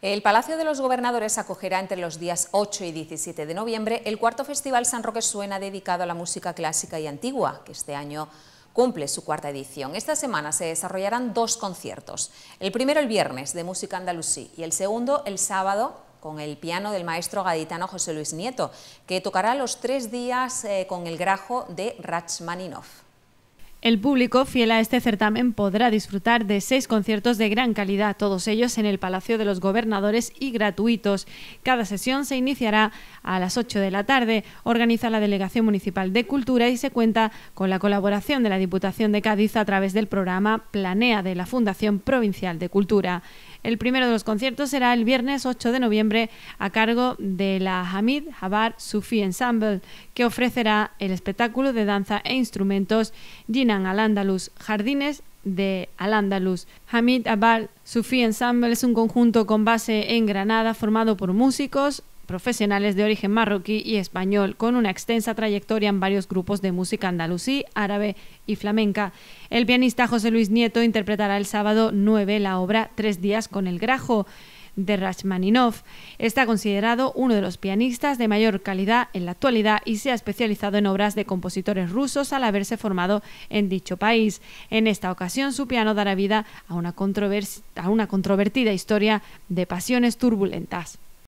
El Palacio de los Gobernadores acogerá entre los días 8 y 17 de noviembre el cuarto Festival San Roque Suena dedicado a la música clásica y antigua, que este año cumple su cuarta edición. Esta semana se desarrollarán dos conciertos, el primero el viernes de música andalusí y el segundo el sábado con el piano del maestro gaditano José Luis Nieto, que tocará los tres días eh, con el grajo de Rachmaninov. El público fiel a este certamen podrá disfrutar de seis conciertos de gran calidad, todos ellos en el Palacio de los Gobernadores y gratuitos. Cada sesión se iniciará a las 8 de la tarde, organiza la Delegación Municipal de Cultura y se cuenta con la colaboración de la Diputación de Cádiz a través del programa Planea de la Fundación Provincial de Cultura. El primero de los conciertos será el viernes 8 de noviembre a cargo de la Hamid Habar Sufi Ensemble, que ofrecerá el espectáculo de danza e instrumentos al Andalus jardines de al Andalus Hamid Abal Sufi Ensemble es un conjunto con base en Granada formado por músicos, profesionales de origen marroquí y español, con una extensa trayectoria en varios grupos de música andalusí, árabe y flamenca. El pianista José Luis Nieto interpretará el sábado 9 la obra Tres días con el grajo de Rachmaninoff. Está considerado uno de los pianistas de mayor calidad en la actualidad y se ha especializado en obras de compositores rusos al haberse formado en dicho país. En esta ocasión, su piano dará vida a una, a una controvertida historia de pasiones turbulentas.